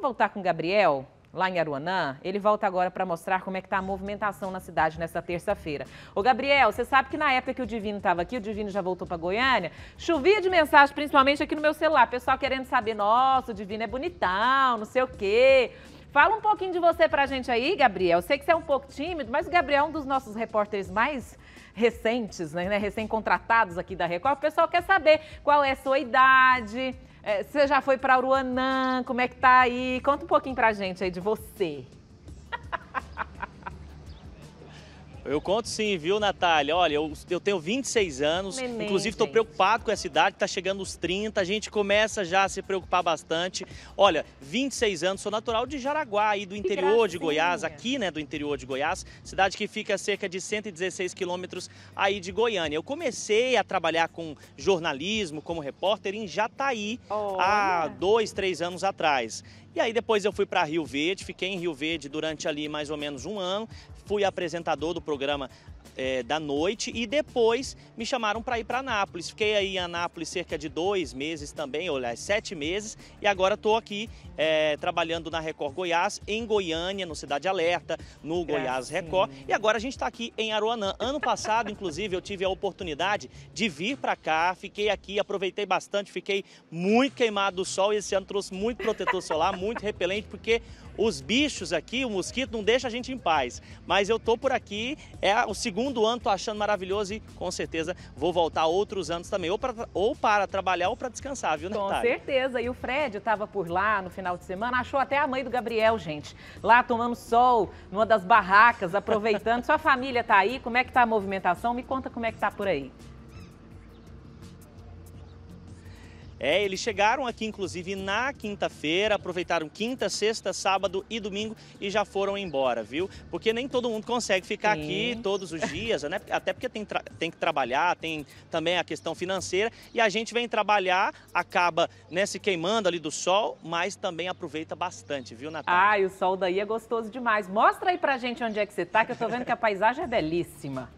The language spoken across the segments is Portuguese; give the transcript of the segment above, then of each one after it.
voltar com o Gabriel, lá em Aruanã, ele volta agora para mostrar como é que está a movimentação na cidade nessa terça-feira. Ô Gabriel, você sabe que na época que o Divino estava aqui, o Divino já voltou para Goiânia, chovia de mensagem, principalmente aqui no meu celular, pessoal querendo saber, nossa, o Divino é bonitão, não sei o quê... Fala um pouquinho de você para a gente aí, Gabriel. Sei que você é um pouco tímido, mas o Gabriel é um dos nossos repórteres mais recentes, né? né recém-contratados aqui da Record. O pessoal quer saber qual é a sua idade, é, você já foi para Uruanã? Como é que tá aí? Conta um pouquinho pra gente aí de você. Eu conto sim, viu, Natália? Olha, eu, eu tenho 26 anos, inclusive estou preocupado com essa idade, tá chegando os 30, a gente começa já a se preocupar bastante. Olha, 26 anos, sou natural de Jaraguá, aí do interior de Goiás, aqui, né, do interior de Goiás, cidade que fica a cerca de 116 quilômetros aí de Goiânia. Eu comecei a trabalhar com jornalismo, como repórter em Jataí, Olha. há dois, três anos atrás. E aí depois eu fui para Rio Verde, fiquei em Rio Verde durante ali mais ou menos um ano, fui apresentador do programa é, da noite e depois me chamaram para ir para Anápolis. Fiquei aí em Anápolis cerca de dois meses também, olha, sete meses, e agora estou aqui é, trabalhando na Record Goiás, em Goiânia, no Cidade Alerta, no ah, Goiás Record, e agora a gente está aqui em Aruanã. Ano passado, inclusive, eu tive a oportunidade de vir para cá, fiquei aqui, aproveitei bastante, fiquei muito queimado do sol e esse ano trouxe muito protetor solar, muito repelente, porque os bichos aqui, o mosquito não deixa a gente em paz. Mas eu tô por aqui, é o segundo ano, tô achando maravilhoso e com certeza vou voltar outros anos também, ou para, ou para trabalhar ou para descansar, viu, Natália? Com certeza. E o Fred estava por lá no final de semana, achou até a mãe do Gabriel, gente, lá tomando sol numa das barracas, aproveitando. Sua família tá aí? Como é que tá a movimentação? Me conta como é que tá por aí. É, eles chegaram aqui, inclusive, na quinta-feira, aproveitaram quinta, sexta, sábado e domingo e já foram embora, viu? Porque nem todo mundo consegue ficar Sim. aqui todos os dias, né? Até porque tem, tem que trabalhar, tem também a questão financeira. E a gente vem trabalhar, acaba né, se queimando ali do sol, mas também aproveita bastante, viu, Natália? Ah, e o sol daí é gostoso demais. Mostra aí pra gente onde é que você tá, que eu tô vendo que a paisagem é belíssima.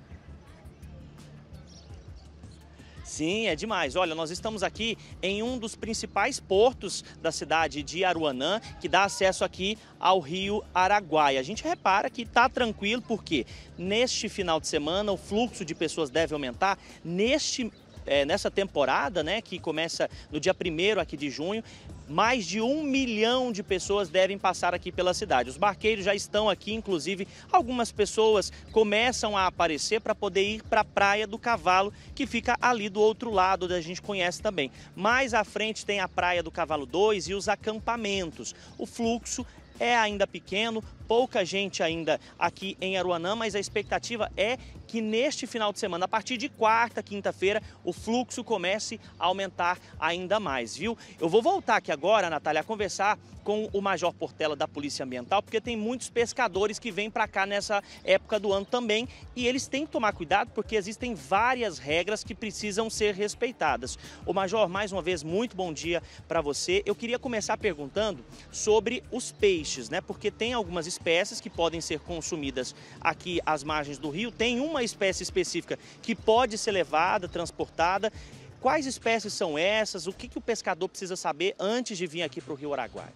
Sim, é demais. Olha, nós estamos aqui em um dos principais portos da cidade de Aruanã, que dá acesso aqui ao rio Araguaia. A gente repara que está tranquilo porque neste final de semana o fluxo de pessoas deve aumentar. Neste é, nessa temporada, né, que começa no dia 1 aqui de junho, mais de um milhão de pessoas devem passar aqui pela cidade. Os barqueiros já estão aqui, inclusive algumas pessoas começam a aparecer para poder ir para a Praia do Cavalo, que fica ali do outro lado, da gente conhece também. Mais à frente tem a Praia do Cavalo 2 e os acampamentos. O fluxo é ainda pequeno, pouca gente ainda aqui em Aruanã, mas a expectativa é que neste final de semana, a partir de quarta, quinta-feira, o fluxo comece a aumentar ainda mais, viu? Eu vou voltar aqui agora, Natália, a conversar com o Major Portela da Polícia Ambiental, porque tem muitos pescadores que vêm para cá nessa época do ano também e eles têm que tomar cuidado porque existem várias regras que precisam ser respeitadas. O Major, mais uma vez, muito bom dia para você. Eu queria começar perguntando sobre os peixes peixes, né? Porque tem algumas espécies que podem ser consumidas aqui às margens do rio, tem uma espécie específica que pode ser levada, transportada. Quais espécies são essas? O que, que o pescador precisa saber antes de vir aqui para o Rio Araguaia?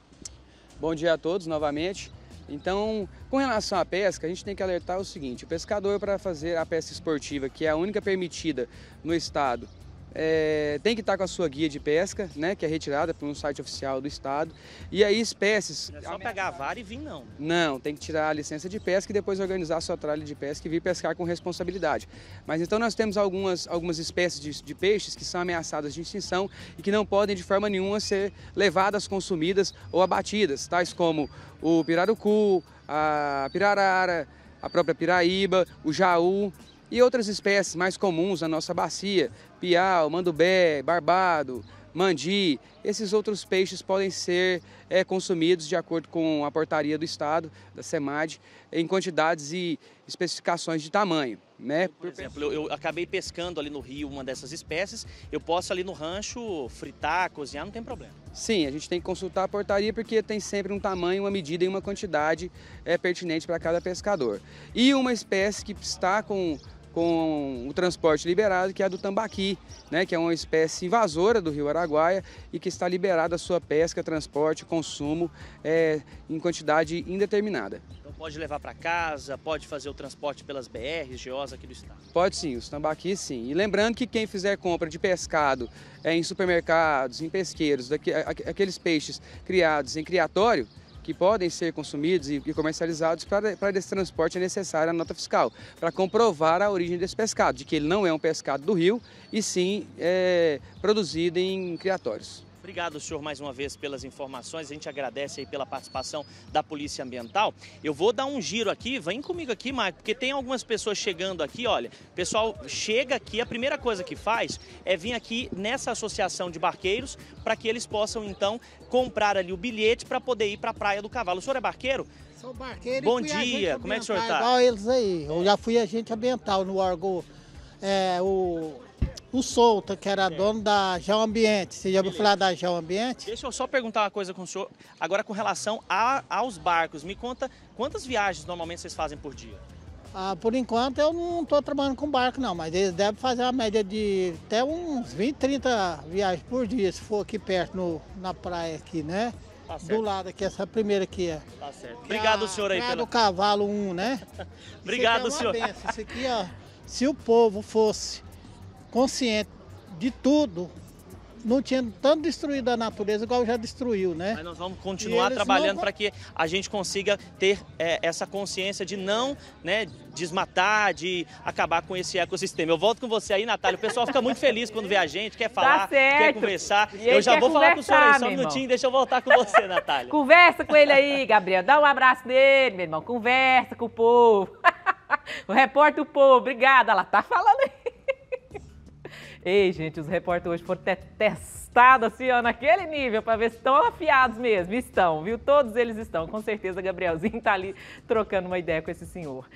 Bom dia a todos novamente. Então, com relação à pesca, a gente tem que alertar o seguinte: o pescador, para fazer a pesca esportiva, que é a única permitida no estado, é, tem que estar com a sua guia de pesca, né, que é retirada por um site oficial do estado. E aí espécies... Não é só pegar a vara e vir não. Não, tem que tirar a licença de pesca e depois organizar a sua tralha de pesca e vir pescar com responsabilidade. Mas então nós temos algumas, algumas espécies de, de peixes que são ameaçadas de extinção e que não podem de forma nenhuma ser levadas, consumidas ou abatidas, tais como o pirarucu, a pirarara, a própria piraíba, o jaú, e outras espécies mais comuns na nossa bacia, piau, mandubé, barbado, mandi. Esses outros peixes podem ser é, consumidos de acordo com a portaria do Estado, da SEMAD, em quantidades e especificações de tamanho. Né? Por exemplo, eu, eu, acabei pescando ali no rio uma dessas espécies, eu posso ali no rancho fritar, cozinhar, não tem problema. Sim, a gente tem que consultar a portaria porque tem sempre um tamanho, uma medida e uma quantidade é, pertinente para cada pescador. E uma espécie que está com com o transporte liberado, que é a do tambaqui, né, que é uma espécie invasora do rio Araguaia e que está liberada a sua pesca, transporte, consumo é, em quantidade indeterminada. Então pode levar para casa, pode fazer o transporte pelas BRs, GOs aqui do estado? Pode sim, os tambaquis sim. E lembrando que quem fizer compra de pescado é, em supermercados, em pesqueiros, daqui, aqueles peixes criados em criatório, que podem ser consumidos e comercializados para, para esse transporte é necessária a nota fiscal, para comprovar a origem desse pescado, de que ele não é um pescado do rio e sim é, produzido em criatórios. Obrigado, senhor, mais uma vez pelas informações. A gente agradece aí pela participação da Polícia Ambiental. Eu vou dar um giro aqui, vem comigo aqui, Marco, porque tem algumas pessoas chegando aqui, olha. O pessoal chega aqui, a primeira coisa que faz é vir aqui nessa associação de barqueiros para que eles possam, então, comprar ali o bilhete para poder ir para a Praia do Cavalo. O senhor é barqueiro? Sou barqueiro. Bom dia, como é que o senhor está? Igual eles aí. Eu já fui agente ambiental no órgão, é, o o Souta, que era é. dono da Geo Ambiente. Você já ouviu falar da Geo Ambiente? Deixa eu só perguntar uma coisa com o senhor, agora com relação a, aos barcos. Me conta quantas viagens normalmente vocês fazem por dia? Ah, por enquanto eu não estou trabalhando com barco não, mas eles devem fazer uma média de até uns 20, 30 viagens por dia, se for aqui perto, no, na praia aqui, né? Tá do lado aqui, essa primeira aqui. Ó. É. Tá certo. Obrigado, a, senhor aí. Pela... do cavalo 1, um, né? Obrigado, isso aqui é senhor. Benção. Isso aqui, ó, se o povo fosse consciente de tudo, não tinha tanto destruído a natureza igual já destruiu, né? Mas nós vamos continuar trabalhando para que a gente consiga ter é, essa consciência de não né, desmatar, de acabar com esse ecossistema. Eu volto com você aí, Natália. O pessoal fica muito feliz quando vê a gente, quer falar, tá quer conversar. eu já vou falar com o senhor aí só um minutinho, deixa eu voltar com você, Natália. Conversa com ele aí, Gabriel. Dá um abraço nele, meu irmão. Conversa com o povo. o repórter do povo, obrigada. Ela tá falando aí. Ei, gente, os repórteres hoje foram até testados, assim, ó, naquele nível, para ver se estão afiados mesmo. Estão, viu? Todos eles estão. Com certeza, Gabrielzinho tá ali trocando uma ideia com esse senhor.